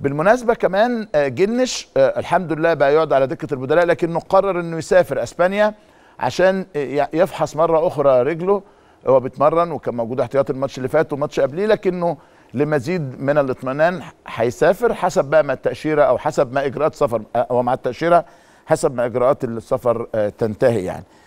بالمناسبه كمان آه، جنش آه، الحمد لله بقى يقعد على دكه البدلاء لكنه قرر انه يسافر اسبانيا عشان يفحص مره اخرى رجله هو بيتمرن وكان موجود احتياطي الماتش اللي فات والماتش قبليه لكنه لمزيد من الاطمئنان هيسافر حسب بقى ما التاشيره او حسب ما اجراءات سفر آه، ومع التاشيره حسب ما اجراءات السفر تنتهي يعني